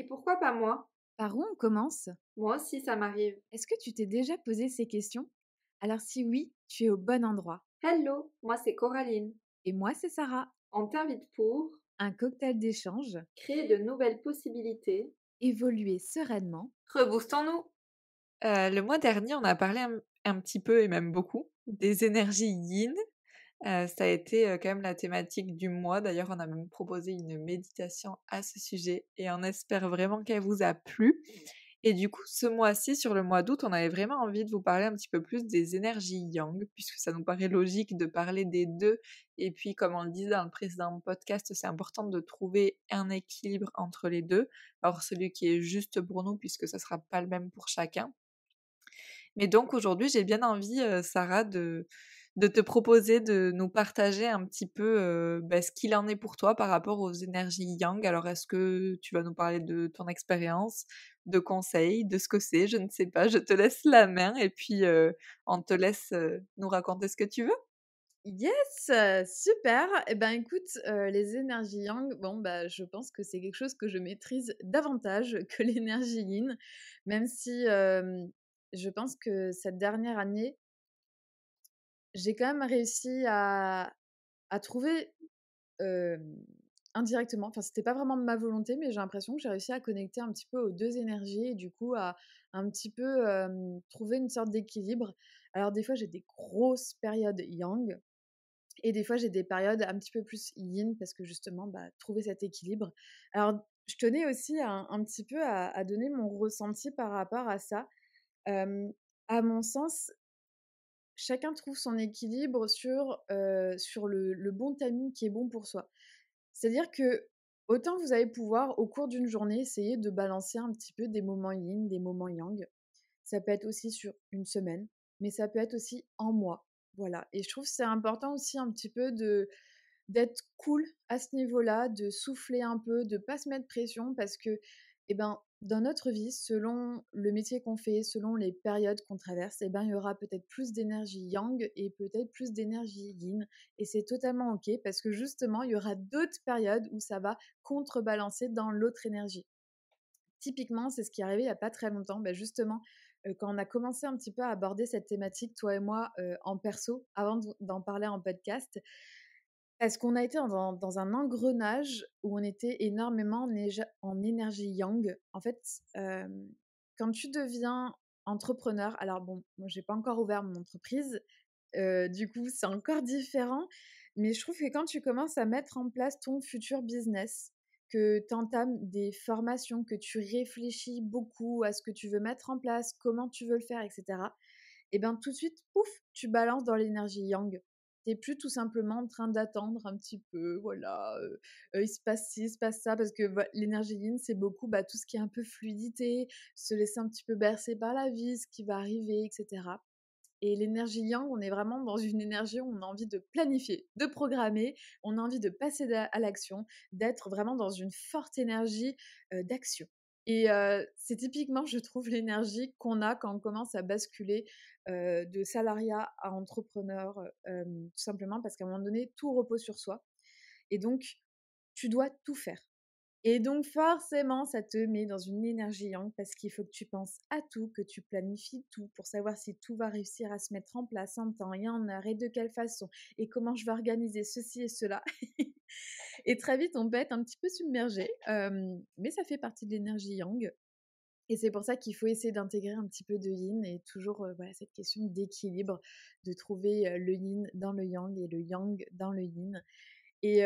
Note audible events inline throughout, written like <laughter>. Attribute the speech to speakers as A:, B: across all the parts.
A: Et pourquoi pas moi Par où on commence Moi aussi, ça m'arrive. Est-ce que tu t'es déjà posé ces questions Alors si oui, tu es au bon endroit. Hello, moi c'est Coraline. Et moi c'est Sarah. On t'invite pour un cocktail d'échange, créer de nouvelles possibilités, évoluer sereinement.
B: Reboostons-nous euh, Le mois dernier, on a parlé un, un petit peu et même beaucoup des énergies yin euh, ça a été quand même la thématique du mois. D'ailleurs, on a même proposé une méditation à ce sujet et on espère vraiment qu'elle vous a plu. Et du coup, ce mois-ci, sur le mois d'août, on avait vraiment envie de vous parler un petit peu plus des énergies yang, puisque ça nous paraît logique de parler des deux. Et puis, comme on le disait dans le précédent podcast, c'est important de trouver un équilibre entre les deux. Alors, celui qui est juste pour nous, puisque ça ne sera pas le même pour chacun. Mais donc aujourd'hui, j'ai bien envie, Sarah, de, de te proposer de nous partager un petit peu bah, ce qu'il en est pour toi par rapport aux énergies yang. Alors, est-ce que tu vas nous parler de ton expérience, de conseils, de ce que c'est Je ne sais pas, je te laisse la main et puis on te laisse nous raconter ce que tu veux.
A: Yes, super. Eh ben écoute, les énergies yang, bon bah je pense que c'est quelque chose que je maîtrise davantage <laughs> que l'énergie yin, même si je pense que cette dernière année j'ai quand même réussi à, à trouver indirectement, enfin c'était pas vraiment de ma volonté, mais j'ai l'impression que j'ai réussi à connecter un petit peu aux deux énergies et du coup à un petit peu trouver une sorte d'équilibre. Alors des fois j'ai des grosses périodes yang et des fois j'ai des périodes un petit peu plus yin parce que justement bah, trouver cet équilibre. Alors je tenais aussi un petit peu à, donner mon ressenti par rapport à ça. à mon sens, chacun trouve son équilibre sur, sur le, bon timing qui est bon pour soi. C'est-à-dire que autant vous allez pouvoir, au cours d'une journée, essayer de balancer un petit peu des moments yin, des moments yang. Ça peut être aussi sur une semaine, mais ça peut être aussi en mois. Voilà. Et je trouve que c'est important aussi un petit peu de d'être cool à ce niveau-là, de souffler un peu, de pas se mettre pression parce que eh ben dans notre vie, selon le métier qu'on fait, selon les périodes qu'on traverse, eh ben, il y aura peut-être plus d'énergie yang et peut-être plus d'énergie yin. Et c'est totalement OK parce que justement, il y aura d'autres périodes où ça va contrebalancer dans l'autre énergie. Typiquement, c'est ce qui est arrivé il n'y a pas très longtemps. Bah, justement, quand on a commencé un petit peu à aborder cette thématique, toi et moi, en perso, avant d'en parler en podcast, parce qu'on a été dans, un engrenage où on était énormément en énergie yang. En fait, quand tu deviens entrepreneur, alors bon, moi j'ai pas encore ouvert mon entreprise, du coup c'est encore <laughs> différent, mais je trouve que quand tu commences à mettre en place ton futur business, que tu entames des formations, que tu réfléchis beaucoup à ce que tu veux mettre en place, comment tu veux le faire, etc., et eh bien tout de suite, ouf, tu balances dans l'énergie yang plus tout simplement en train d'attendre un petit peu, voilà, il se passe ci, il se passe ça, parce que l'énergie yin, c'est beaucoup bah, tout ce qui est un peu fluidité, se laisser un petit peu bercer par la vie, ce qui va arriver, etc. Et l'énergie yang, on est vraiment dans une énergie où on a envie de planifier, de programmer, on a envie de passer à l'action, d'être vraiment dans une forte énergie d'action. Et c'est typiquement, je trouve, l'énergie qu'on a quand on commence à basculer de salariat à entrepreneur, tout simplement parce qu'à un moment donné, tout repose sur soi. Et donc, tu dois tout faire. Et donc forcément, ça te met dans une énergie yang parce qu'il faut que tu penses à tout, que tu planifies tout pour savoir si tout va réussir à se mettre en place en temps et en heure et de quelle façon et comment je vais organiser ceci et cela. <laughs> et très vite, on peut être un petit peu submergé, mais ça fait partie de l'énergie yang. Et c'est pour ça qu'il faut essayer d'intégrer un petit peu de yin et toujours voilà, cette question d'équilibre, de trouver le yin dans le yang et le yang dans le yin. Et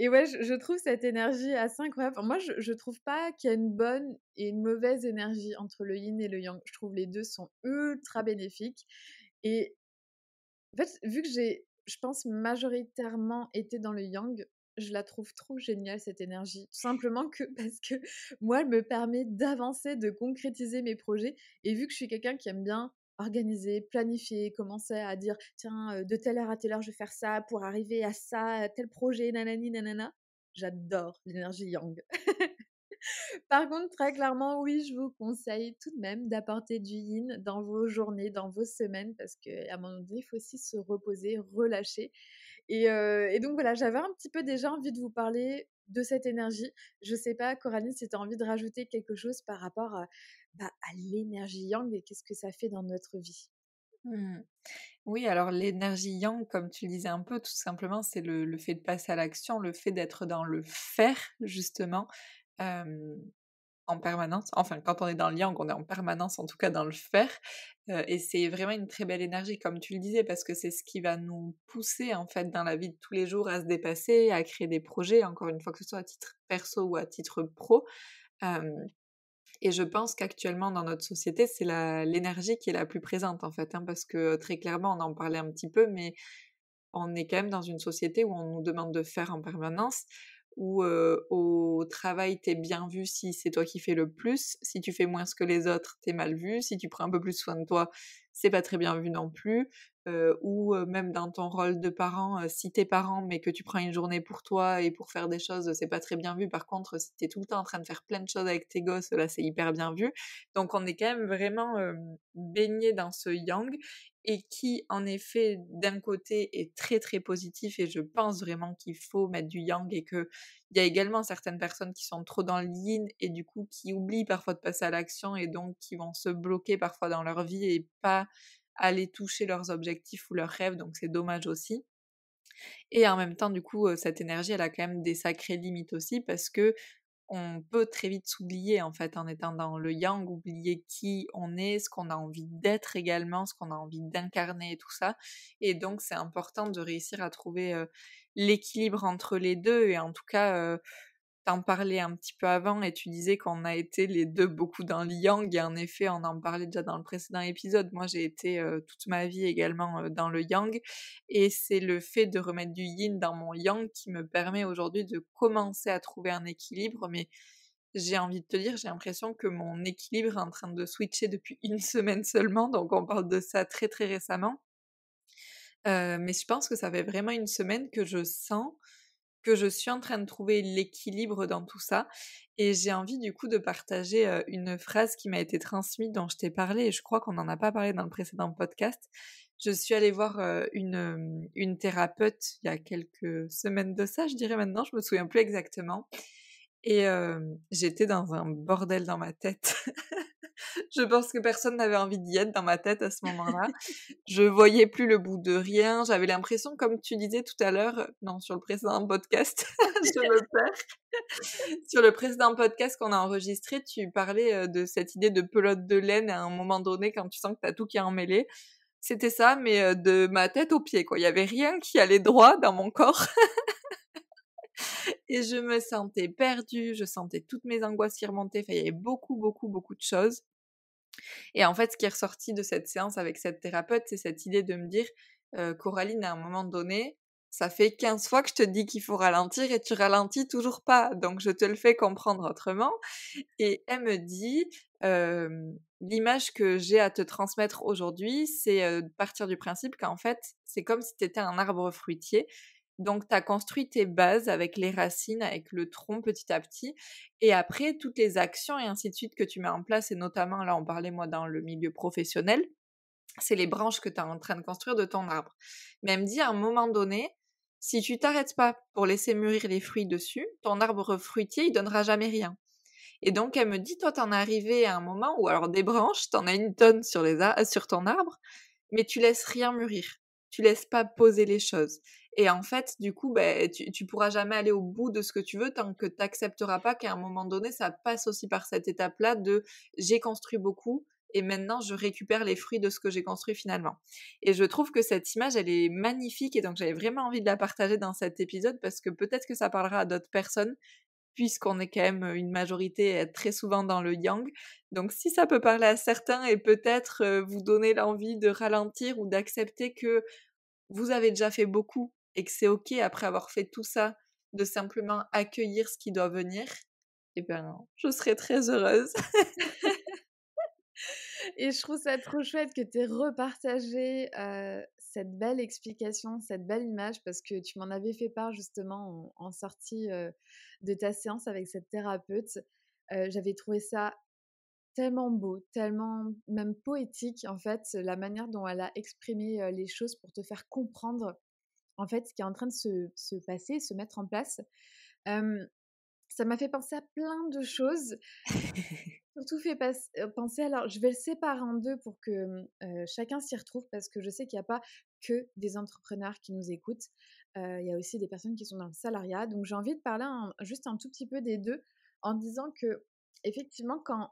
A: et ouais, je, trouve cette énergie assez incroyable. moi, je, trouve pas qu'il y a une bonne et une mauvaise énergie entre le yin et le yang. Je trouve les deux sont ultra bénéfiques. Et en fait, vu que j'ai, je pense, majoritairement été dans le yang, je la trouve trop géniale cette énergie. Tout simplement que <laughs> parce que moi, elle me permet d'avancer, de concrétiser mes projets. Et vu que je suis quelqu'un qui aime bien organiser, planifier, commencer à dire tiens, euh, de telle heure à telle heure, je vais faire ça pour arriver à ça, tel projet, nanani, nanana. J'adore l'énergie yang. <laughs> Par contre, très clairement, oui, je vous conseille tout de même d'apporter du yin dans vos journées, dans vos semaines, parce qu'à un moment donné, il faut aussi se reposer, relâcher. Et, euh, et donc voilà, j'avais un petit peu déjà envie de vous parler de cette énergie. Je sais pas, Coralie, si tu envie de rajouter quelque chose par rapport bah, à, l'énergie yang et qu'est-ce que ça fait dans notre vie. Mmh.
B: Oui, alors l'énergie yang, comme tu le disais un peu, tout simplement, c'est le, fait de passer à l'action, le fait d'être dans le faire, justement en permanence. Enfin, quand on est dans le yang, on est en permanence, en tout cas dans le faire. et c'est vraiment une très belle énergie, comme tu le disais, parce que c'est ce qui va nous pousser, en fait, dans la vie de tous les jours à se dépasser, à créer des projets, encore une fois, que ce soit à titre perso ou à titre pro. et je pense qu'actuellement, dans notre société, c'est l'énergie qui est la plus présente, en fait, hein, parce que très clairement, on en parlait un petit peu, mais on est quand même dans une société où on nous demande de faire en permanence où au travail, t'es bien vu si c'est toi qui fais le plus, si tu fais moins que les autres, t'es mal vu, si tu prends un peu plus soin de toi, c'est pas très bien vu non plus, euh, ou euh, même dans ton rôle de parent, euh, si t'es parent mais que tu prends une journée pour toi et pour faire des choses, c'est pas très bien vu. Par contre, si t'es tout le temps en train de faire plein de choses avec tes gosses, là c'est hyper bien vu. Donc on est quand même vraiment baigné dans ce yang et qui en effet d'un côté est très très positif et je pense vraiment qu'il faut mettre du yang et que il y a également certaines personnes qui sont trop dans le yin et du coup qui oublient parfois de passer à l'action et donc qui vont se bloquer parfois dans leur vie et pas aller toucher leurs objectifs ou leurs rêves, donc c'est dommage aussi. Et en même temps, du coup, cette énergie, elle a quand même des sacrées limites aussi parce que on peut très vite s'oublier en fait en étant dans le yang, oublier qui on est, ce qu'on a envie d'être également, ce qu'on a envie d'incarner et tout ça. Et donc c'est important de réussir à trouver l'équilibre entre les deux et en tout cas t'en parlais un petit peu avant et tu disais qu'on a été les deux beaucoup dans le yang, et en effet on en parlait déjà dans le précédent épisode. Moi j'ai été euh, toute ma vie également euh, dans le yang et c'est le fait de remettre du yin dans mon yang qui me permet aujourd'hui de commencer à trouver un équilibre mais j'ai envie de te dire, j'ai l'impression que mon équilibre est en train de switcher depuis <laughs> une semaine seulement, donc on parle de ça très très récemment. Euh, mais je pense que ça fait vraiment une semaine que je sens que je suis en train de trouver l'équilibre dans tout ça. Et j'ai envie du coup de partager une phrase qui m'a été transmise, dont je t'ai parlé, et je crois qu'on n'en a pas parlé dans le précédent podcast. Je suis allée voir une, une thérapeute il y a quelques semaines de ça, je dirais maintenant, je me souviens plus exactement. Et j'étais dans un bordel dans ma tête. <laughs> je pense que personne n'avait envie d'y être dans ma tête à ce moment-là. je voyais plus le bout de rien. J'avais l'impression, comme tu disais tout à l'heure, non, sur le précédent podcast, <laughs> sur le précédent podcast qu'on a enregistré, tu parlais de cette idée de pelote de laine à un moment donné quand tu sens que tu as tout qui est emmêlé. C'était ça, mais de ma tête aux pieds, quoi. Il y avait rien qui allait droit dans mon corps. <laughs> <laughs> et je me sentais perdue, je sentais toutes mes angoisses qui remontaient, il y avait beaucoup, beaucoup, beaucoup de choses. Et en fait, ce qui est ressorti de cette séance avec cette thérapeute, c'est cette idée de me dire, Coraline, à un moment donné, ça fait 15 fois que je te dis qu'il faut ralentir et tu ralentis toujours pas. Donc je te le fais comprendre autrement. Et elle me dit, l'image que j'ai à te transmettre aujourd'hui, c'est de partir du principe qu'en fait, c'est comme si tu étais un arbre fruitier donc, tu as construit tes bases avec les racines, avec le tronc petit à petit. Et après, toutes les actions et ainsi de suite que tu mets en place, et notamment, là, on parlait, moi, dans le milieu professionnel, c'est les branches que tu es en train de construire de ton arbre. Mais elle me dit, à un moment donné, si tu t'arrêtes pas pour laisser mûrir les fruits dessus, ton arbre fruitier, il donnera jamais rien. Et donc, elle me dit, toi, en es arrivé à un moment où, alors, des branches, en as une tonne sur, les sur ton arbre, mais tu laisses rien mûrir tu laisses pas poser les choses. Et en fait, du coup, ben, tu, tu pourras jamais aller au bout de ce que tu veux tant que tu n'accepteras pas qu'à un moment donné, ça passe aussi par cette étape-là de j'ai construit beaucoup, et maintenant je récupère les fruits de ce que j'ai construit finalement. Et je trouve que cette image, elle est magnifique et donc j'avais vraiment envie de la partager dans cet épisode parce que peut-être que ça parlera à d'autres personnes puisqu'on est quand même une majorité très souvent dans le yang. Donc si ça peut parler à certains et peut-être euh, vous donner l'envie de ralentir ou d'accepter que vous avez déjà fait beaucoup et que c'est ok après avoir fait tout ça de simplement accueillir ce qui doit venir, et eh bien, je serais très heureuse. <laughs>
A: et je trouve ça trop chouette que tu aies repartagé cette belle explication, cette belle image, parce que tu m'en avais fait part justement en, sortie de ta séance avec cette thérapeute. J'avais trouvé ça tellement beau, tellement même poétique, en fait, la manière dont elle a exprimé les choses pour te faire comprendre, en fait, ce qui est en train de se, se passer, se mettre en place. ça m'a fait penser à plein de choses. <laughs> Surtout fait penser, alors je vais le séparer en deux pour que chacun s'y retrouve parce que je sais qu'il n'y a pas que des entrepreneurs qui nous écoutent. il y a aussi des personnes qui sont dans le salariat. Donc j'ai envie de parler juste un tout petit peu des deux en disant que effectivement quand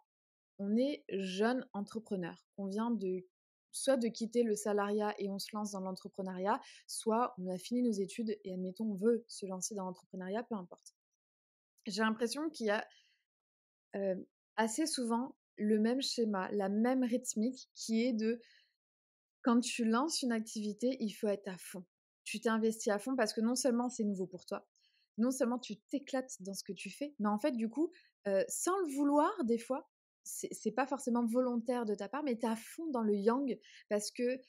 A: on est jeune entrepreneur, on vient de soit de quitter le salariat et on se lance dans l'entrepreneuriat, soit on a fini nos études et admettons on veut se lancer dans l'entrepreneuriat, peu importe. J'ai l'impression qu'il y a assez souvent le même schéma, la même rythmique qui est de quand tu lances une activité, il faut être à fond. Tu t'investis à fond parce que non seulement c'est nouveau pour toi, non seulement tu t'éclates dans ce que tu fais, mais en fait du coup, sans le vouloir des fois, c'est pas forcément volontaire de ta part, mais tu es à fond dans le yang parce que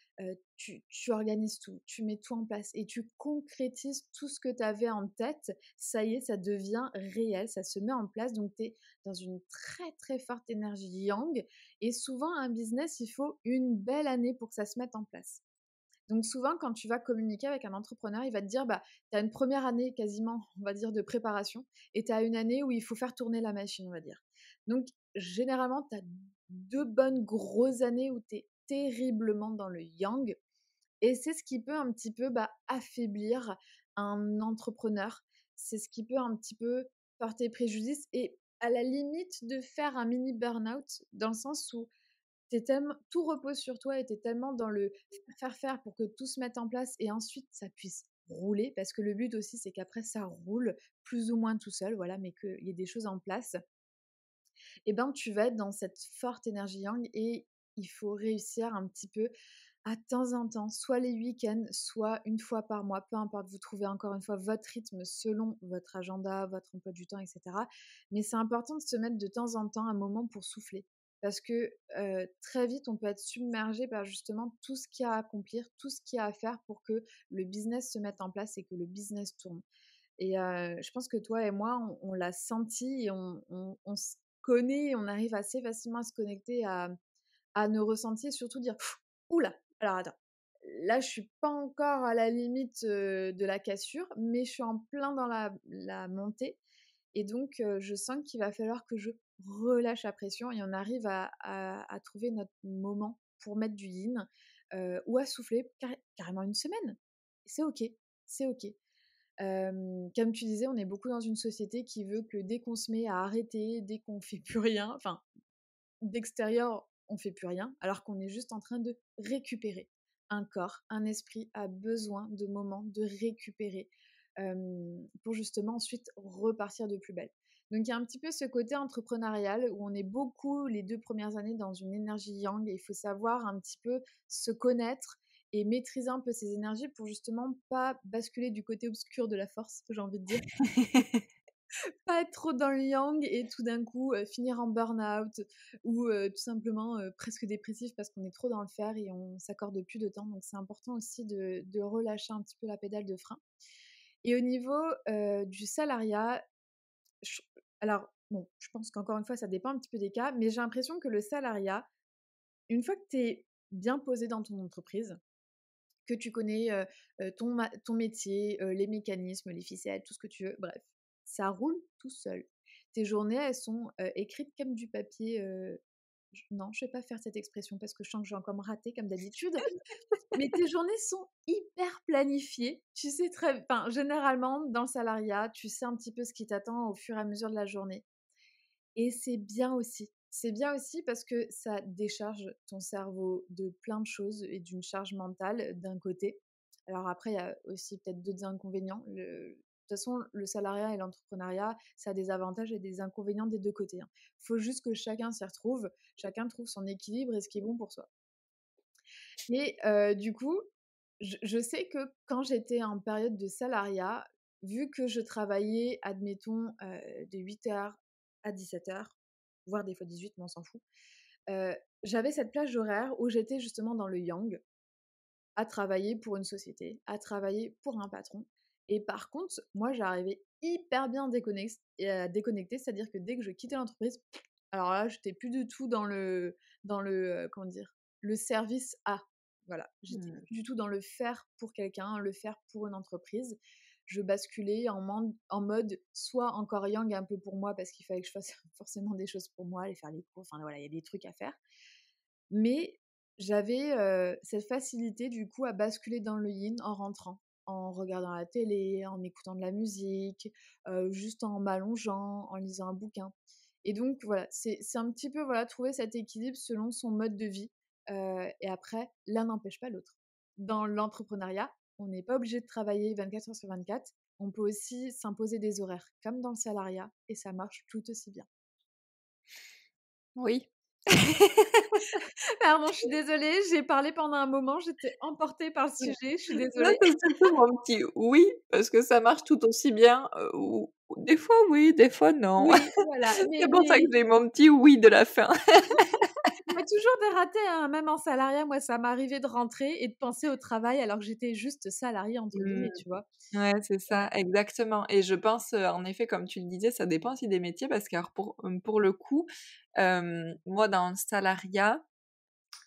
A: tu, organises tout, tu mets tout en place et tu concrétises tout ce que tu avais en tête. Ça y est, ça devient réel, ça se met en place. Donc tu es dans une très très forte énergie yang. Et souvent, un business, il faut une belle année pour que ça se mette en place. Donc souvent, quand tu vas communiquer avec un entrepreneur, il va te dire, bah, tu as une première année quasiment, on va dire, de préparation, et tu as une année où il faut faire tourner la machine, on va dire. Donc généralement, tu as deux bonnes grosses années où tu es terriblement dans le yang. Et c'est ce qui peut un petit peu bah, affaiblir un entrepreneur. C'est ce qui peut un petit peu porter préjudice et à la limite de faire un mini burn-out dans le sens où t'es tout repose sur toi et tu es tellement dans le faire faire pour que tout se mette en place et ensuite ça puisse rouler parce que le but aussi c'est qu'après ça roule plus ou moins tout seul, voilà, mais qu'il y ait des choses en place ben, tu vas être dans cette forte énergie yang et il faut réussir un petit peu à temps en temps, soit les week-ends, soit une fois par mois, peu importe, vous trouvez encore une fois votre rythme selon votre agenda, votre emploi du temps, etc. Mais c'est important de se mettre de temps en temps un moment pour souffler. Parce que très vite, on peut être submergé par justement tout ce qu'il y a à accomplir, tout ce qu'il y a à faire pour que le business se mette en place et que le business tourne. Et je pense que toi et moi, on, l'a senti et on, on, on arrive assez facilement à se connecter à, nos ressentis et surtout dire Oula, alors attends, là je suis pas encore à la limite de la cassure, mais je suis en plein dans la, montée. Et donc, je sens qu'il va falloir que je relâche la pression et on arrive à, trouver notre moment pour mettre du yin ou à souffler carrément une semaine. C'est ok, c'est ok comme tu disais, on est beaucoup dans une société qui veut que dès qu'on se met à arrêter, dès qu'on fait plus rien, enfin, d'extérieur, on fait plus rien, alors qu'on est juste en train de récupérer. Un corps, un esprit a besoin de moments de récupérer pour justement ensuite repartir de plus belle. Donc il y a un petit peu ce côté entrepreneurial où on est beaucoup les deux premières années dans une énergie yang et il faut savoir un petit peu se connaître, et maîtriser un peu ses énergies pour justement pas basculer du côté obscur de la force, j'ai envie de dire. <laughs> <laughs> pas être trop dans le yang et tout d'un coup finir en burn-out ou tout simplement presque dépressif parce qu'on est trop dans le faire et on s'accorde plus de temps. Donc c'est important aussi de, relâcher un petit peu la pédale de frein. Et au niveau du salariat, alors bon, je pense qu'encore une fois ça dépend un petit peu des cas, mais j'ai l'impression que le salariat, une fois que tu es bien posé dans ton entreprise, que tu connais ton, ton métier, les mécanismes, les ficelles, tout ce que tu veux, bref. Ça roule tout seul. Tes journées, elles sont écrites comme du papier non, je ne vais pas faire cette expression parce que je sens que j'ai encore raté comme d'habitude. mais tes journées sont hyper planifiées. Tu sais très, enfin, généralement dans le salariat, tu sais un petit peu ce qui t'attend au fur et à mesure de la journée. Et c'est bien aussi. C'est bien aussi parce que ça décharge ton cerveau de plein de choses et d'une charge mentale d'un côté. Alors après, il y a aussi peut-être d'autres inconvénients. de toute façon, le salariat et l'entrepreneuriat, ça a des avantages et des inconvénients des deux côtés. Il hein. faut juste que chacun s'y retrouve, chacun trouve son équilibre et ce qui est bon pour soi. Et du coup, je, sais que quand j'étais en période de salariat, vu que je travaillais, admettons, de 8h à 17h, voire des fois 18, mais on s'en fout. j'avais cette plage horaire où j'étais justement dans le yang, à travailler pour une société, à travailler pour un patron. Et par contre, moi, j'arrivais hyper bien à déconnecter, c'est-à-dire que dès que je quittais l'entreprise, alors là, j'étais plus du tout dans le, dans le, comment dire, le service à. Voilà, j'étais mmh. plus du tout dans le faire pour quelqu'un, le faire pour une entreprise je basculais en, mode soit encore yang un peu pour moi parce qu'il fallait que je fasse <laughs> forcément des choses pour moi, aller faire les cours, enfin voilà, il y a des trucs à faire. Mais j'avais euh, cette facilité du coup à basculer dans le yin en rentrant, en regardant la télé, en écoutant de la musique, euh, juste en m'allongeant, en lisant un bouquin. Et donc voilà, c'est un petit peu voilà trouver cet équilibre selon son mode de vie. Euh, et après, l'un n'empêche pas l'autre. Dans l'entrepreneuriat, on n'est pas obligé de travailler 24 heures sur 24. On peut aussi s'imposer des horaires, comme dans le salariat, et ça marche tout aussi bien. Oui. <laughs> Pardon, je suis désolée, j'ai parlé pendant un moment, j'étais emportée par le sujet, je suis désolée.
B: petit oui, parce que ça marche tout aussi bien, des fois oui, des fois non. <laughs>
A: c'est pour ça que j'ai
B: mon petit oui de la fin.
A: toujours des ratés, hein, même en salariat, moi, ça m'arrivait de rentrer et de penser au travail alors que j'étais juste salariée en mmh. guillemets, tu vois.
B: Ouais, c'est ça, exactement. Et je pense, en effet, comme tu le disais, ça dépend aussi des métiers parce que mmh, pour, le coup, moi, dans le salariat,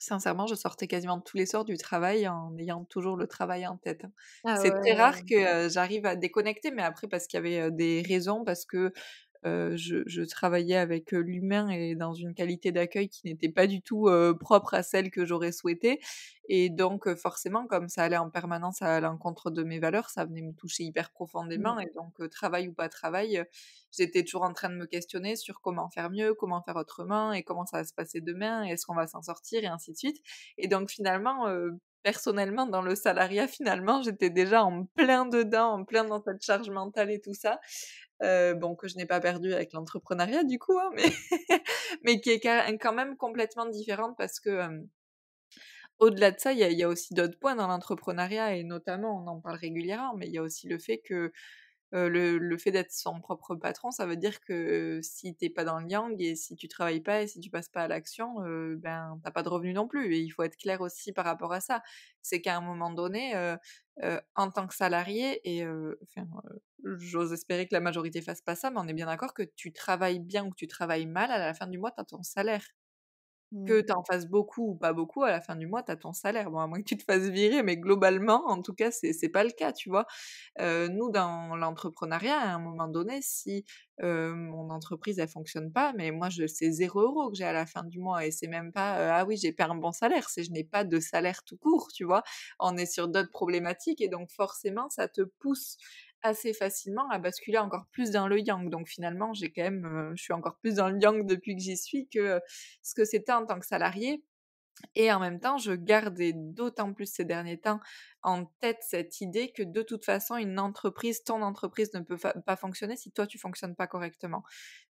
B: sincèrement, je sortais quasiment tous les soirs du travail en ayant toujours le travail en tête. Ah c'est très rare que j'arrive à déconnecter, mais après, parce qu'il y avait des raisons, parce que je, travaillais avec l'humain et dans une qualité d'accueil qui n'était pas du tout propre à celle que j'aurais souhaité. Et donc, forcément, comme ça allait en permanence à l'encontre de mes valeurs, ça venait me toucher hyper profondément. Mmh. Et donc, travail ou pas travail, j'étais toujours en train de me questionner sur comment faire mieux, comment faire autrement, et comment ça va se passer demain, et est-ce qu'on va s'en sortir, et ainsi de suite. Et donc, finalement, personnellement dans le salariat finalement j'étais déjà en plein dedans en plein dans cette charge mentale et tout ça euh, bon, que je n'ai pas perdu avec l'entrepreneuriat du coup, hein, mais, <laughs> mais qui est quand même complètement différente parce que au-delà de ça, il y, y a, aussi d'autres points dans l'entrepreneuriat et notamment, on en parle régulièrement, mais il y a aussi le fait que le, fait d'être son propre patron, ça veut dire que si t'es pas dans le yang et si tu travailles pas et si tu passes pas à l'action, tu ben t'as pas de revenus non plus. Et il faut être clair aussi par rapport à ça. C'est qu'à un moment donné, en tant que salarié, et j'ose espérer que la majorité fasse pas ça, mais on est bien d'accord que tu travailles bien ou que tu travailles mal, à la fin du mois, t'as ton salaire que mmh. tu en fasses beaucoup ou pas beaucoup, à la fin du mois, tu as ton salaire. Bon, à moins que tu te fasses virer, mais globalement, en tout cas, c'est pas le cas, tu vois. nous, dans l'entrepreneuriat, à un moment donné, si mon entreprise, elle fonctionne pas, mais moi, je c'est zéro euro que j'ai à la fin du mois et c'est même pas, ah oui, j'ai pas un bon salaire, c'est je n'ai pas de salaire tout court, tu vois. On est sur d'autres problématiques et donc forcément, ça te pousse assez facilement à basculer encore plus dans le yang. Donc finalement, j'ai quand même, euh, je suis encore plus dans le yang depuis que j'y suis que ce que c'était en tant que salarié. Et en même temps, je gardais d'autant plus ces derniers temps en tête cette idée que de toute façon, une entreprise, ton entreprise ne peut pas fonctionner si toi, tu fonctionnes pas correctement.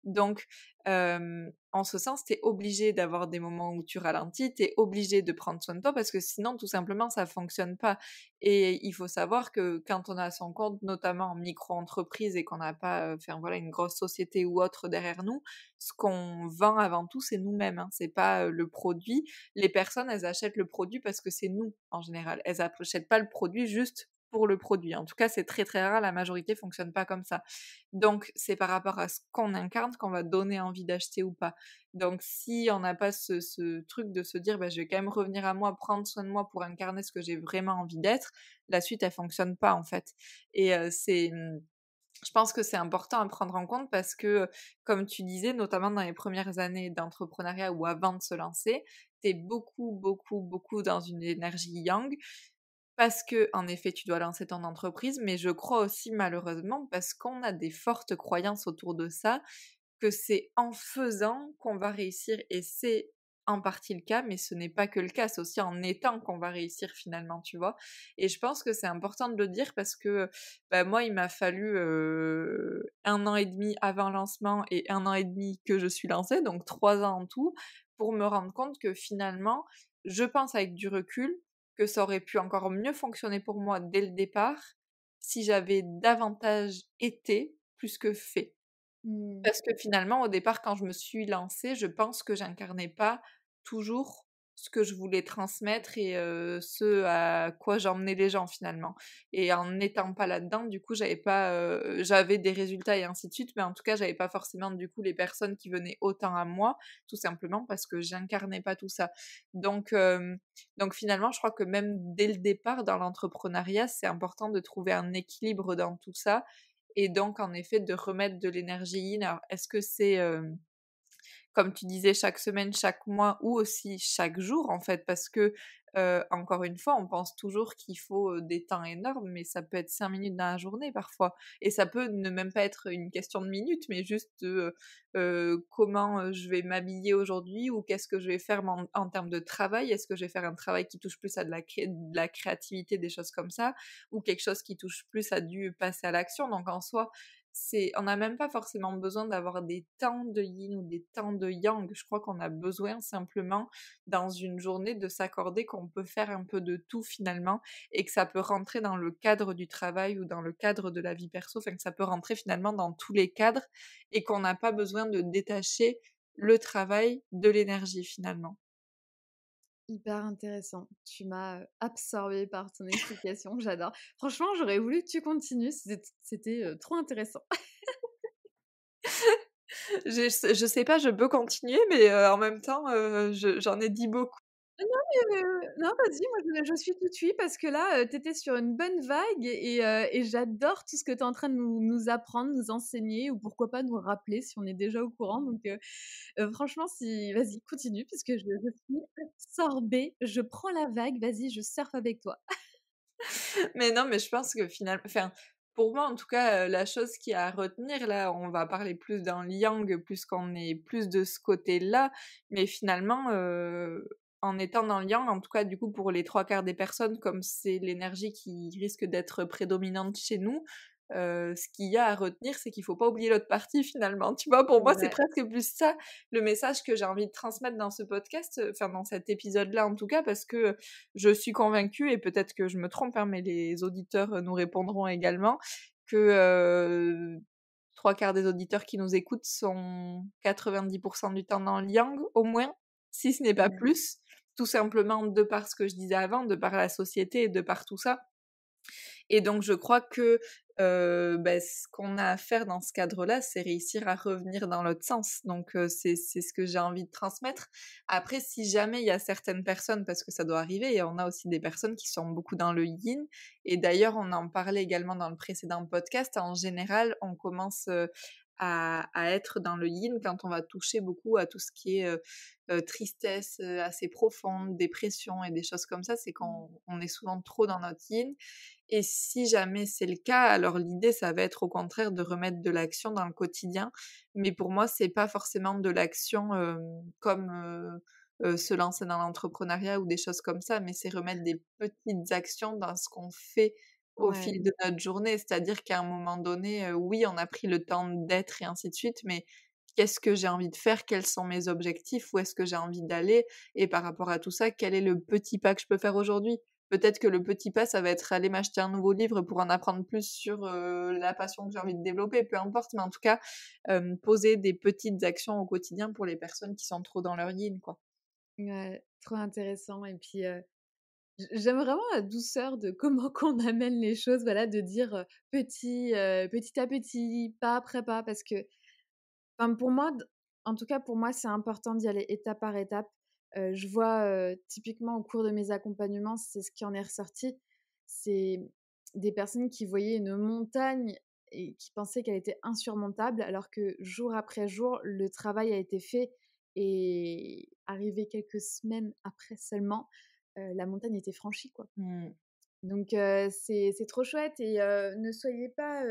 B: Donc, en ce sens, tu es obligé d'avoir des moments où tu ralentis, tu es obligé de prendre soin de toi parce que sinon, tout simplement, ça ne fonctionne pas. Et il faut savoir que quand on a son compte, notamment en micro-entreprise et qu'on n'a pas voilà, une grosse société ou autre derrière nous, ce qu'on vend avant tout, c'est nous-mêmes. Hein. Ce n'est pas le produit. Les personnes, elles achètent le produit parce que c'est nous, en général. Elles n'achètent pas le produit juste pour le produit. En tout cas, c'est très très rare, la majorité fonctionne pas comme ça. Donc, c'est par rapport à ce qu'on incarne qu'on va donner envie d'acheter ou pas. Donc, si on n'a pas ce, truc de se dire, bah, je vais quand même revenir à moi, prendre soin de moi pour incarner ce que j'ai vraiment envie d'être, la suite, elle fonctionne pas en fait. Et c'est mmh, je pense que c'est important à prendre en compte parce que, comme tu disais, notamment dans les premières années d'entrepreneuriat ou avant de se lancer, tu es beaucoup, beaucoup, beaucoup dans une énergie young parce que, en effet, tu dois lancer ton entreprise, mais je crois aussi, malheureusement, parce qu'on a des fortes croyances autour de ça, que c'est en faisant qu'on va réussir, et c'est en partie le cas, mais ce n'est pas que le cas, c'est aussi en étant qu'on va réussir finalement, tu vois. Et je pense que c'est important de le dire parce que bah, moi, il m'a fallu un an et demi avant lancement et un an et demi que je suis lancée, donc trois ans en tout, pour me rendre compte que finalement, je pense avec du recul que ça aurait pu encore mieux fonctionner pour moi dès le départ si j'avais davantage été plus que fait. Mmh. Parce que finalement, au départ, quand je me suis lancée, je pense que j'incarnais pas toujours ce que je voulais transmettre et ce à quoi j'emmenais les gens finalement. Et en n'étant pas là-dedans, du coup, j'avais pas, j'avais des résultats et ainsi de suite, mais en tout cas, j'avais pas forcément du coup les personnes qui venaient autant à moi, tout simplement parce que j'incarnais pas tout ça. Donc, donc finalement, je crois que même dès le départ dans l'entrepreneuriat, c'est important de trouver un équilibre dans tout ça et donc en effet de remettre de l'énergie in. Alors, est-ce que c'est comme tu disais, chaque semaine, chaque mois ou aussi chaque jour, en fait, parce que, euh, encore une fois, on pense toujours qu'il faut des temps énormes, mais ça peut être cinq minutes dans la journée parfois. Et ça peut ne même pas être une question de minutes, mais juste comment je vais m'habiller aujourd'hui ou qu'est-ce que je vais faire en, termes de travail. Est-ce que je vais faire un travail qui touche plus à de la, de la créativité, des choses comme ça, ou quelque chose qui touche plus à du passer à l'action. Donc en soi, on n'a même pas forcément besoin d'avoir des temps de yin ou des temps de yang. Je crois qu'on a besoin simplement dans une journée de s'accorder qu'on peut faire un peu de tout finalement et que ça peut rentrer dans le cadre du travail ou dans le cadre de la vie perso, enfin que ça peut rentrer finalement dans tous les cadres et qu'on n'a pas besoin de détacher le travail de l'énergie finalement
A: hyper intéressant. Tu m'as absorbé par ton explication, <laughs> j'adore. Franchement, j'aurais voulu que tu continues, c'était trop intéressant.
B: je, sais pas, je peux continuer, mais en même temps, j'en ai dit beaucoup.
A: Non, mais, euh, non vas-y, moi je, suis tout de suite parce que là, tu étais sur une bonne vague et, j'adore tout ce que tu es en train de nous, apprendre, nous enseigner ou pourquoi pas nous rappeler si on est déjà au courant. Donc, franchement, si, vas-y, continue parce que je, suis absorbée. Je prends la vague, vas-y, je surfe avec toi.
B: <laughs> mais non, mais je pense que finalement, enfin, pour moi, en tout cas, la chose qui à retenir, là, on va parler plus d'un Liang plus qu'on est plus de ce côté-là, mais finalement, en étant dans le yang, en tout cas du coup pour les trois quarts des personnes, comme c'est l'énergie qui risque d'être prédominante chez nous, euh, ce qu'il y a à retenir, c'est qu'il ne faut pas oublier l'autre partie finalement. Tu vois, pour moi, c'est presque plus ça le message que j'ai envie de transmettre dans ce podcast, euh, enfin dans cet épisode-là en tout cas, parce que je suis convaincue et peut-être que je me trompe, hein, mais les auditeurs euh, nous répondront également que trois quarts des auditeurs qui nous écoutent sont 90% du temps dans le yang au moins, si ce n'est pas plus tout simplement de par ce que je disais avant, de par la société de par tout ça. Et donc je crois que ben, ce qu'on a à faire dans ce cadre-là, c'est réussir à revenir dans l'autre sens. Donc c'est ce que j'ai envie de transmettre. Après, si jamais il y a certaines personnes, parce que ça doit arriver, et on a aussi des personnes qui sont beaucoup dans le yin, et d'ailleurs on en parlait également dans le précédent podcast, en général on commence à, être dans le yin quand on va toucher beaucoup à tout ce qui est euh, euh, tristesse euh, assez profonde, dépression et des choses comme ça, c'est qu'on mmh. est souvent trop dans notre yin. Et si jamais c'est le cas, alors l'idée ça va être au contraire de remettre de l'action dans le quotidien. Mais pour moi, c'est pas forcément de l'action comme se lancer dans l'entrepreneuriat ou des choses comme ça, mais c'est remettre des petites actions dans ce qu'on fait au fil de notre journée. C'est-à-dire qu'à un moment donné, oui, on a pris le temps d'être et ainsi de suite, mais qu'est-ce que j'ai envie de faire, quels sont mes objectifs, où est-ce que j'ai envie d'aller, et par rapport à tout ça, quel est le petit pas que je peux faire aujourd'hui. Peut-être que le petit pas, ça va être aller m'acheter un nouveau livre pour en apprendre plus sur la passion que j'ai envie de développer, peu importe, mais en tout cas, poser des petites actions au quotidien pour les
A: personnes qui sont trop dans leur yin, quoi. Ouais, trop intéressant. Et puis, J'aime vraiment la douceur de comment <laughs> qu'on amène les choses, voilà, de dire petit, petit à petit, pas après pas, parce que, pour moi, en tout cas pour moi, c'est important d'y aller étape par étape. je vois typiquement au cours de mes accompagnements, c'est ce qui en est ressorti, c'est des personnes qui voyaient une montagne et qui pensaient qu'elle était insurmontable, alors que jour après jour, le travail a été fait et arrivé quelques semaines après seulement, euh, la montagne était franchie, quoi. Mmh. Donc euh, c'est trop chouette et euh, ne soyez pas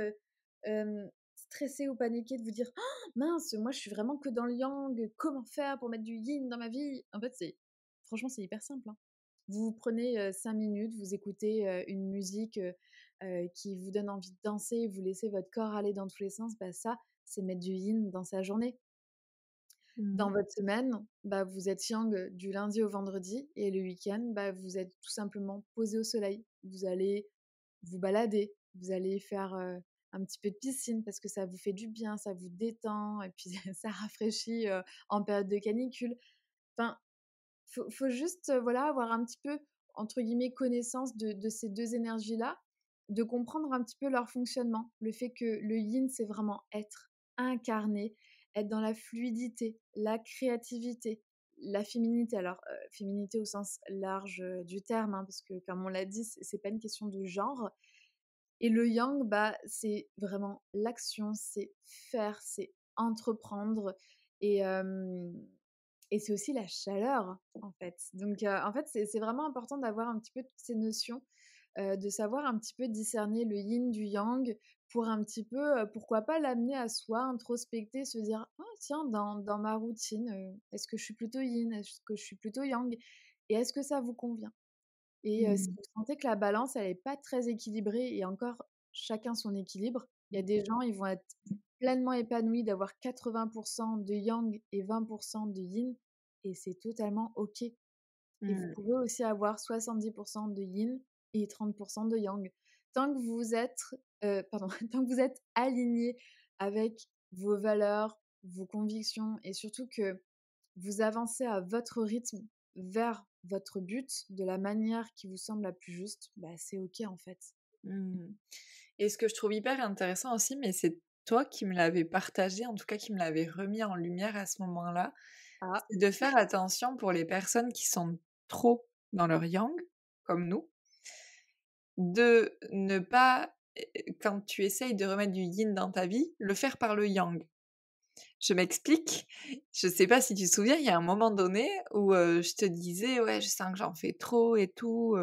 A: stressé ou paniqué de vous dire oh, mince, moi je suis vraiment que dans le yang, comment faire pour mettre du yin dans ma vie En fait, c'est franchement c'est hyper simple. Hein. Vous prenez cinq minutes, vous écoutez une musique qui vous donne envie de danser, vous laissez votre corps aller dans tous les sens, bah ça c'est mettre du yin dans sa journée. Dans mmh. votre semaine, bah, vous êtes yang du lundi au vendredi et le week-end, bah, vous êtes tout simplement posé au soleil. Vous allez vous balader, vous allez faire un petit peu de piscine parce que ça vous fait du bien, ça vous détend et puis <laughs> ça rafraîchit en période de canicule. Enfin, faut, faut juste voilà avoir un petit peu entre guillemets connaissance de, de ces deux énergies là, de comprendre un petit peu leur fonctionnement, le fait que le yin c'est vraiment être incarné, être dans la fluidité, la créativité, la féminité. Alors, euh, féminité au sens large euh, du terme, hein, parce que comme on l'a dit, c'est pas une question de genre. Et le yang, bah, c'est vraiment l'action, c'est faire, c'est entreprendre. Et, et c'est aussi la chaleur, en fait. Donc, euh, en fait, c'est vraiment important d'avoir un petit peu toutes ces notions, de savoir un petit peu discerner le yin du yang, pour un petit peu, pourquoi pas l'amener à soi, introspecter, se dire «Ah, tiens, dans, dans, ma routine, est-ce que je suis plutôt yin, est-ce que je suis plutôt yang, et est-ce que ça vous convient Et si mmh. vous sentez que la balance, elle n'est pas très équilibrée, et encore chacun son équilibre, il y a des gens, ils vont être pleinement épanouis d'avoir 80% de yang et 20% de yin, et c'est totalement ok. Et vous mmh. pouvez aussi avoir 70% de yin et 30% de yang. Tant que vous êtes euh, pardon, <laughs> tant que vous êtes aligné avec vos valeurs, vos convictions et surtout que vous avancez à votre rythme vers votre but de la manière qui vous semble la plus juste, bah, c'est ok en fait. Mmh. Et ce que je trouve hyper intéressant
B: aussi, mais c'est toi qui me l'avais partagé, en tout cas qui me l'avais remis en lumière à ce moment-là, ah. c'est de faire attention pour les personnes qui sont trop dans leur yang, comme nous, de ne pas quand tu essayes de remettre du yin dans ta vie, le faire par le yang. Je m'explique. Je sais pas si tu te souviens, il y a un moment donné où je te disais, ouais, je sens que j'en fais trop et tout,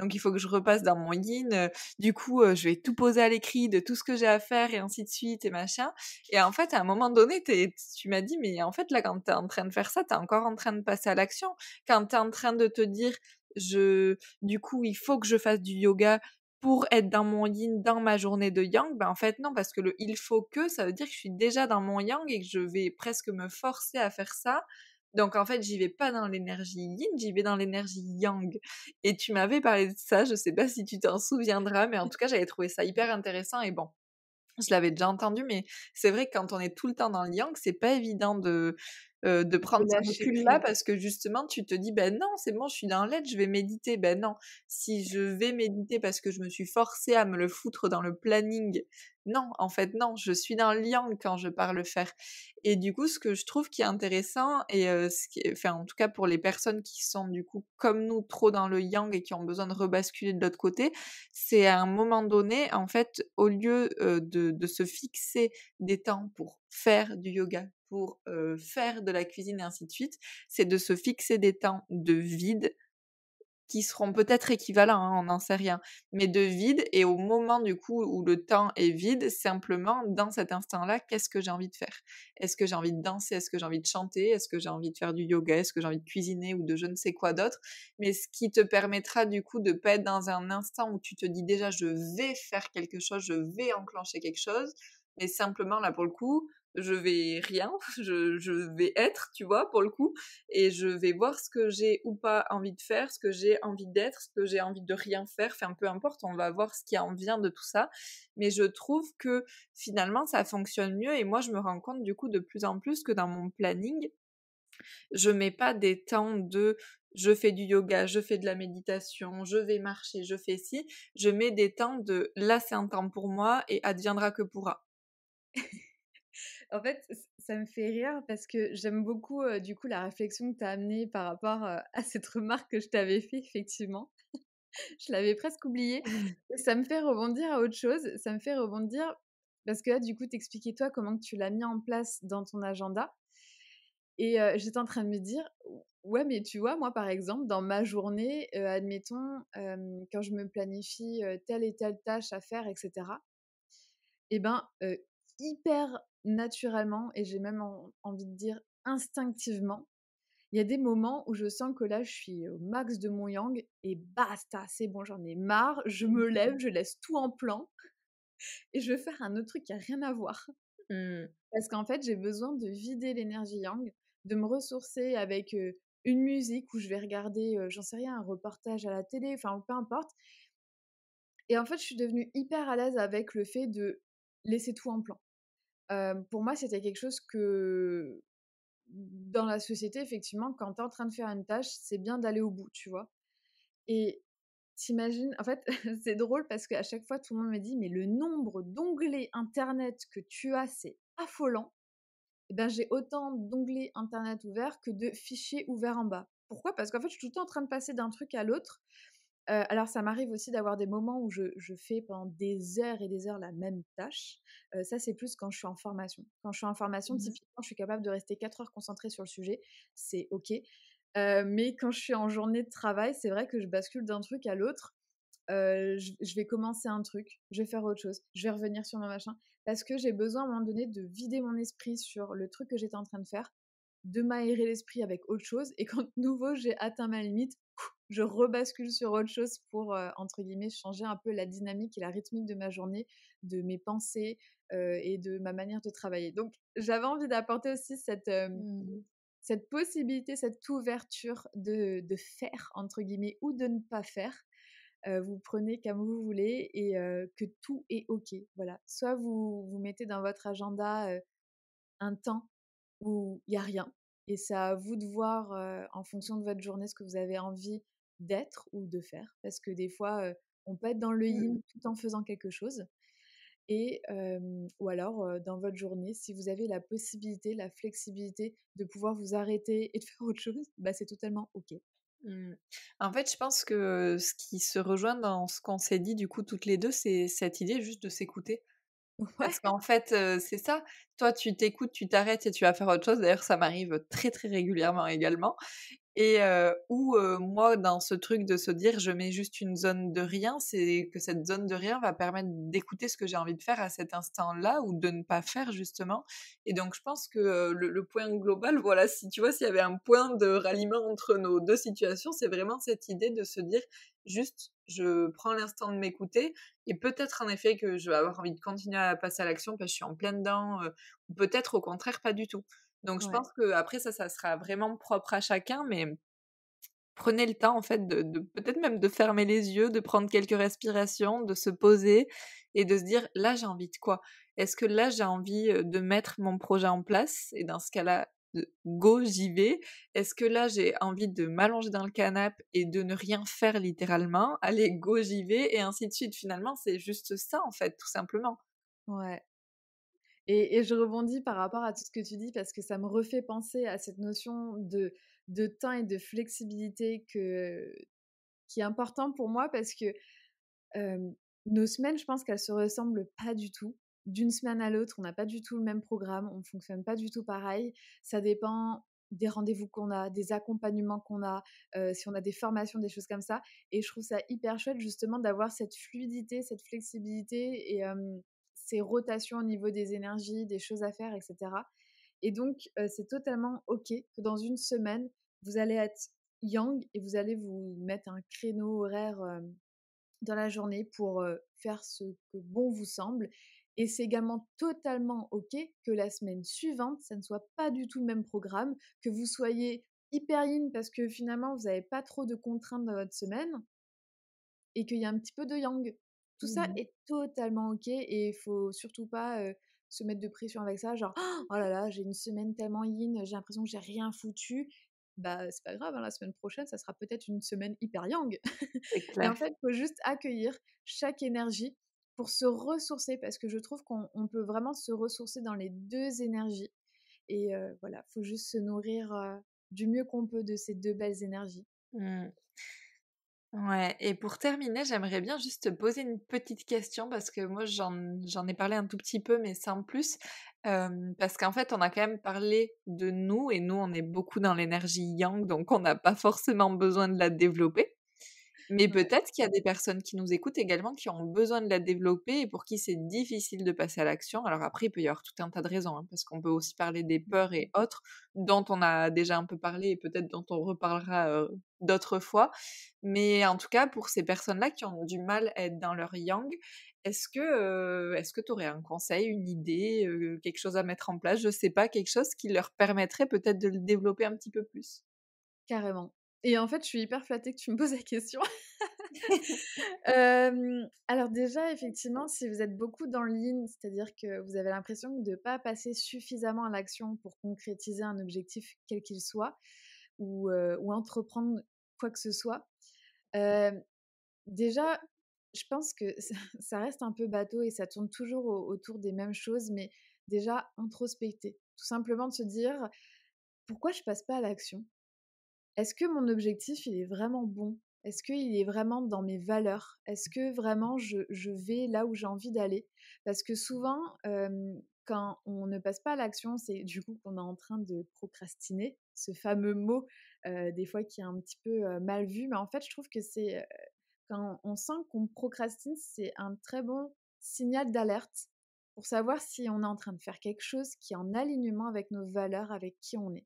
B: donc il faut que je repasse dans mon yin. du coup, je vais tout poser à l'écrit de tout ce que j'ai à faire et ainsi de suite et machin. Et en fait, à un moment donné, tu m'as dit, mais en fait, là, quand t'es en train de faire ça, t'es encore en train de passer à l'action. Quand t'es en train de te dire, je, du coup, il faut que je fasse du yoga, pour être dans mon yin dans ma journée de yang, ben en fait non, parce que le il faut que, ça veut dire que je suis déjà dans mon yang et que je vais presque me forcer à faire ça. Donc en fait, j'y vais pas dans l'énergie yin, j'y vais dans l'énergie yang. Et tu m'avais parlé de ça, je sais pas si tu t'en souviendras, mais en tout cas, j'avais trouvé ça hyper intéressant et bon. Je l'avais déjà entendu, mais c'est vrai que quand on est tout le temps dans le yang, c'est pas évident de, euh, de prendre ce recul-là parce que justement, tu te dis, ben non, c'est bon, je suis dans l'aide, je vais méditer. Ben non, si je vais méditer parce que je me suis forcé à me le foutre dans le planning, non, en fait, non, je suis dans le yang quand je pars le faire. Et du coup, ce que je trouve qui est intéressant, et euh, ce qui en tout cas pour les personnes qui sont du coup comme nous trop dans le yang et qui ont besoin de rebasculer de l'autre côté, c'est à un moment donné, en fait, au lieu euh, de se fixer des temps pour faire du yoga, pour faire de la cuisine et ainsi de suite, c'est de se fixer des temps de vide qui seront peut-être équivalents, hein, on n'en sait rien, mais de vide et au moment du coup où le temps est vide, simplement dans cet instant-là, qu'est-ce que j'ai envie de faire Est-ce que j'ai envie de danser Est-ce que j'ai envie de chanter Est-ce que j'ai envie de faire du yoga Est-ce que j'ai envie de cuisiner ou de je ne sais quoi d'autre Mais ce qui te permettra du coup de pas être dans un instant où tu te dis déjà je vais faire quelque chose, je vais enclencher quelque chose, mais simplement là pour le coup, je vais rien, <laughs> je, vais être, tu vois, pour le coup, et je vais voir ce que j'ai ou pas envie de faire, ce que j'ai envie d'être, ce que j'ai envie de rien faire, enfin peu importe, on va voir ce qui en vient de tout ça, mais je trouve que finalement ça fonctionne mieux et moi je me rends compte du coup de plus en plus que dans mon planning, je mets pas des temps de je fais du yoga, je fais de la méditation, je vais marcher, je fais ci, je mets des temps de là c'est un temps pour moi et adviendra que
A: pourra en fait, ça me fait rire parce que j'aime beaucoup euh, du coup la réflexion que tu as amenée par rapport euh, à cette remarque que je t'avais fait effectivement. <laughs> je l'avais presque oubliée. ça me fait rebondir à autre chose. Ça me fait rebondir parce que là, du coup, t'expliquais toi comment tu l'as mis en place dans ton agenda. Et euh, j'étais en train de me dire, ouais, mais tu vois, moi, par exemple, dans ma journée, admettons, quand je me planifie telle et telle tâche à faire, etc., eh ben, hyper naturellement et j'ai même envie de dire instinctivement. Il y a des moments où je sens que là, je suis au max de mon yang et basta, c'est bon, j'en ai marre, je me lève, mmh. je laisse tout en plan <laughs> et je vais faire un autre truc qui n'a rien à voir. Mmh. Parce qu'en fait, j'ai besoin de vider l'énergie yang, de me ressourcer avec une musique où je vais regarder, j'en sais rien, un reportage à la télé, enfin peu importe. Et en fait, je suis devenue hyper à l'aise avec le fait de laisser tout en plan pour moi, c'était quelque chose que dans la société, effectivement, quand tu es en train de faire une tâche, c'est bien d'aller au bout, tu vois. Et t'imagines, en fait, <laughs> c'est drôle parce qu'à chaque fois, tout le monde me dit, mais le nombre d'onglets Internet que tu as, c'est affolant. Eh ben, j'ai autant d'onglets Internet ouverts que de fichiers ouverts en bas. Pourquoi Parce qu'en fait, je suis tout le temps en train de passer d'un truc à l'autre alors ça m'arrive aussi d'avoir des moments où je, fais pendant des heures et des heures la même tâche. ça c'est plus quand je suis en formation. Quand je suis en formation, mmh typiquement, je suis capable de rester 4 heures concentrée sur le sujet. C'est OK. mais quand je suis en journée de travail, c'est vrai que je bascule d'un truc à l'autre. Je, je, vais commencer un truc, je vais faire autre chose, je vais revenir sur mon machin, parce que j'ai besoin à un moment donné de vider mon esprit sur le truc que j'étais en train de faire de m'aérer l'esprit avec autre chose. Et quand nouveau j'ai atteint ma limite, je rebascule sur autre chose pour, euh, entre guillemets, changer un peu la dynamique et la rythmique de ma journée, de mes pensées euh, et de ma manière de travailler. Donc j'avais envie d'apporter aussi cette, euh, mmh. cette possibilité, cette ouverture de, de, faire, entre guillemets, ou de ne pas faire. vous prenez comme vous voulez et que tout est OK. Voilà. Soit vous vous mettez dans votre agenda un temps où il n'y a rien. Et c'est à vous de voir en fonction de votre journée ce que vous avez envie d'être ou de faire. Parce que des fois, on peut être dans le mmh. yin tout en faisant quelque chose. Et, ou alors, dans votre journée, si vous avez la possibilité, la flexibilité de pouvoir vous arrêter et de <laughs> faire autre chose, bah, c'est totalement OK. Mmh.
B: En fait, je pense que ce qui se rejoint dans ce qu'on s'est dit du coup toutes les deux, c'est cette idée juste de s'écouter parce qu'en fait, c'est ça. Toi, tu t'écoutes, tu t'arrêtes et tu vas faire autre chose. D'ailleurs, ça m'arrive très, très régulièrement également. Et où moi, dans ce truc de se dire, je mets juste une zone de rien, c'est que cette zone de rien va permettre d'écouter ce que j'ai envie de faire à cet instant-là ou de ne pas faire, justement. Et donc, je pense que le point global, voilà, si tu vois, s'il y avait un point de ralliement entre nos deux situations, c'est vraiment cette idée de se dire juste, je prends l'instant de m'écouter et peut-être en effet que je vais avoir envie de continuer à passer à l'action parce que je suis en plein dedans ou peut-être au contraire pas du tout. Donc je pense que après ça, ça sera vraiment propre à chacun, mais prenez le temps en fait de peut-être même de fermer les yeux, de prendre quelques respirations, de se poser et de se dire là j'ai envie de quoi Est-ce que là j'ai envie de mettre mon projet en place Et dans ce cas-là, go, j'y vais. Est-ce que là, j'ai envie de m'allonger dans le canapé et de ne rien faire littéralement Allez, go, j'y et ainsi de suite. Finalement, c'est juste ça, en fait, tout simplement.
A: Ouais. Et, je rebondis par rapport à tout ce que tu dis parce que ça me refait penser à cette notion de, temps et de flexibilité qui est important pour moi parce que nos semaines, je pense qu'elles se ressemblent pas du tout d'une semaine à l'autre, on n'a pas du tout le même programme, on ne fonctionne pas du tout pareil. Ça dépend des rendez-vous qu'on a, des accompagnements qu'on a, si on a des formations, des choses comme ça. Et je trouve ça hyper chouette justement d'avoir cette fluidité, cette flexibilité et ces rotations au niveau des énergies, des choses à faire, etc. Et donc, c'est totalement OK que dans une semaine, vous allez être yang et vous allez vous mettre un créneau horaire dans la journée pour faire ce que bon vous semble et c'est également totalement OK que la semaine suivante, ça ne soit pas du tout le même programme, que vous soyez hyper yin parce que finalement, vous n'avez pas trop de contraintes dans votre semaine et qu'il y a un petit peu de yang. Tout ça mmh est totalement OK et il faut surtout pas se mettre de pression avec ça, genre oh là là, j'ai une semaine tellement yin, j'ai l'impression que j'ai rien foutu. Bah, c'est pas grave, hein, la semaine prochaine, ça sera peut-être une semaine hyper yang. <laughs> et en fait, il faut juste accueillir chaque énergie pour se ressourcer, parce que je trouve qu'on peut vraiment se ressourcer dans les deux énergies. Et voilà, faut juste se nourrir du mieux qu'on peut de ces deux belles énergies.
B: Mmh. Ouais, et pour terminer, j'aimerais bien juste poser une petite question parce que moi j'en ai parlé un tout petit peu, mais sans plus. parce qu'en fait, on a quand même parlé de nous et nous on est beaucoup dans l'énergie yang donc on n'a pas forcément besoin de la développer. Mais mmh. peut-être qu'il y a des personnes qui nous écoutent également qui ont besoin de la développer et pour qui c'est difficile de passer à l'action. Alors après, il peut y avoir tout un tas de raisons, hein, parce qu'on peut aussi parler des mmh. peurs et autres dont on a déjà un peu parlé et peut-être dont on reparlera d'autres fois. Mais en tout cas, pour ces personnes-là qui ont du mal à être dans leur yang, est-ce que est-ce que tu aurais un conseil, une idée, quelque chose à mettre en place, je ne sais pas, quelque chose qui leur permettrait peut-être de le développer un
A: petit peu plus Carrément. Et en fait, je suis hyper flattée que tu me poses la question. <laughs> alors déjà, effectivement, si vous êtes beaucoup dans le c'est-à-dire que vous avez l'impression de ne pas passer suffisamment à l'action pour concrétiser un objectif quel qu'il soit, ou, entreprendre quoi que ce soit, déjà, je pense que ça reste un peu bateau et ça tourne toujours autour des mêmes choses, mais déjà, introspecter. Tout simplement de se dire, pourquoi je passe pas à l'action est-ce que mon objectif, il est vraiment bon Est-ce qu'il est vraiment dans mes valeurs Est-ce que vraiment je, vais là où j'ai envie d'aller Parce que souvent, quand on ne passe pas à l'action, c'est du coup qu'on est en train de procrastiner, ce fameux mot, des fois qui est un petit peu mal vu, mais en fait, je trouve que c'est quand on sent qu'on procrastine, c'est un très bon signal d'alerte pour savoir si on est en train de faire quelque chose qui est en alignement avec nos valeurs, avec qui on est.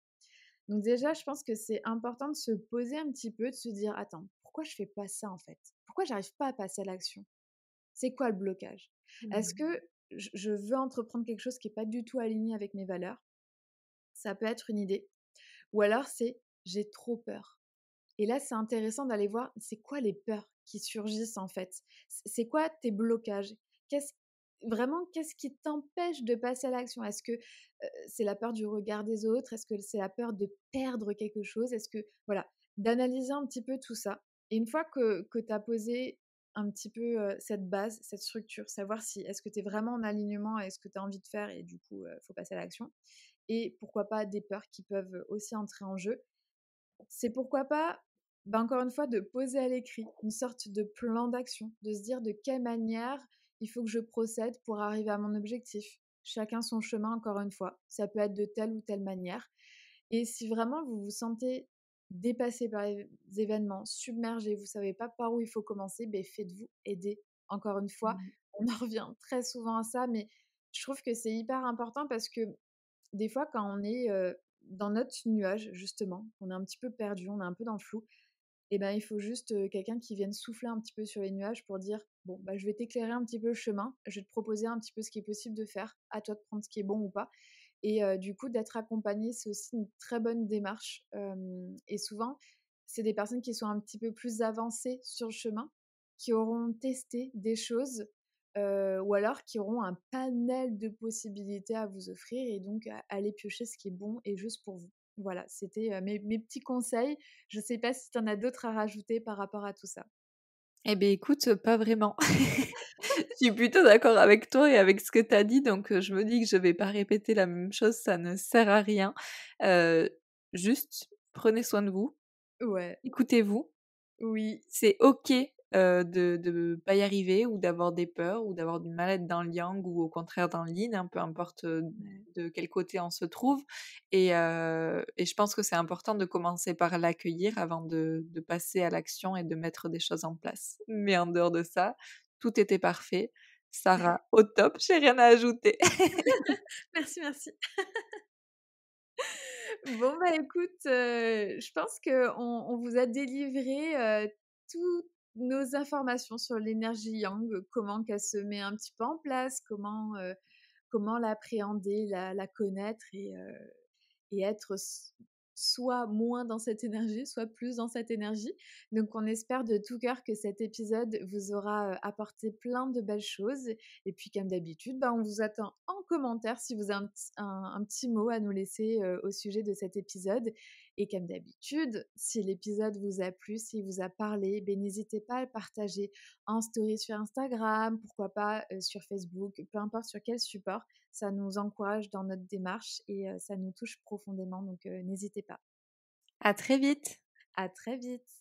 A: Donc déjà, je pense que c'est important de se poser un petit peu, de se dire, attends, pourquoi je fais pas ça en fait Pourquoi j'arrive pas à passer à l'action C'est quoi le blocage Est-ce mmh que je veux entreprendre quelque chose qui n'est pas du tout aligné avec mes valeurs Ça peut être une idée. Ou alors c'est j'ai trop peur. Et là, c'est intéressant d'aller voir c'est quoi les peurs qui surgissent en fait. C'est quoi tes blocages Qu'est-ce vraiment, qu'est-ce qui t'empêche de passer à l'action Est-ce que c'est la peur du regard des autres Est-ce que c'est la peur de perdre quelque chose Est-ce que, voilà, d'analyser un petit peu tout ça. Et une fois que, que tu as posé un petit peu cette base, cette structure, savoir si est-ce que tu es vraiment en alignement et ce que tu as envie de faire et du coup, il faut passer à l'action. Et pourquoi pas des peurs qui peuvent aussi entrer en jeu. C'est pourquoi pas, bah, encore une fois, de poser à l'écrit une sorte de plan d'action, de se dire de quelle manière il faut que je procède pour arriver à mon objectif. Chacun son chemin, encore une fois. Ça peut être de telle ou telle manière. Et si vraiment vous vous sentez dépassé par les événements, submergé, vous ne savez pas par où il faut commencer, ben faites-vous aider. Encore une fois, mmh. on en revient très souvent à ça, mais je trouve que c'est hyper important parce que des fois, quand on est dans notre nuage, justement, on est un petit peu perdu, on est un peu dans le flou, ben, il faut juste quelqu'un qui vienne souffler un petit peu sur les nuages pour dire bon, bah, je vais t'éclairer un petit peu le chemin, je vais te proposer un petit peu ce qui est possible de faire, à toi de prendre ce qui est bon ou pas. Et du coup, d'être accompagné, c'est aussi une très bonne démarche. et souvent, c'est des personnes qui sont un petit peu plus avancées sur le chemin, qui auront testé des choses. ou alors qui auront un panel de possibilités à vous offrir et donc à aller piocher ce qui est bon et juste pour vous. Voilà, c'était mes, petits conseils. Je ne sais pas si tu en as d'autres à rajouter par rapport à tout ça.
B: Eh bien, écoute, pas vraiment. <laughs> je suis plutôt d'accord avec toi et avec ce que tu as dit, donc je me dis que je ne vais pas répéter la même chose, ça ne sert à rien. juste, prenez soin de vous. Ouais. Écoutez-vous. Oui. C'est OK euh, de ne pas y arriver ou d'avoir des peurs ou d'avoir du mal-être dans le yang ou au contraire dans le yin, hein, peu importe de quel côté on se trouve. Et, je pense que c'est important de commencer par l'accueillir avant de, passer à l'action et de mettre des choses en place. Mais en dehors de ça, tout était parfait. Sarah, <laughs> au top, j'ai rien à ajouter.
A: <laughs> merci, merci. Bon, bah écoute, je pense qu'on on vous a délivré tout, nos informations sur l'énergie yang, euh, comment qu'elle se met un petit peu en place, comment, euh, comment l'appréhender, la, connaître et, euh, être soit moins dans cette énergie, soit plus dans cette énergie. Donc on espère de tout cœur que cet épisode vous aura apporté plein de belles choses. Et puis comme d'habitude, bah, on vous attend en commentaire si vous avez un, petit mot à nous laisser au sujet de cet épisode. Et comme d'habitude, si l'épisode vous a plu, s'il vous a parlé, eh n'hésitez pas à le partager en story sur Instagram, pourquoi pas euh, sur Facebook, peu importe sur quel support. Ça nous encourage dans notre démarche et euh, ça nous touche profondément, donc euh, n'hésitez pas. À très vite. À très vite.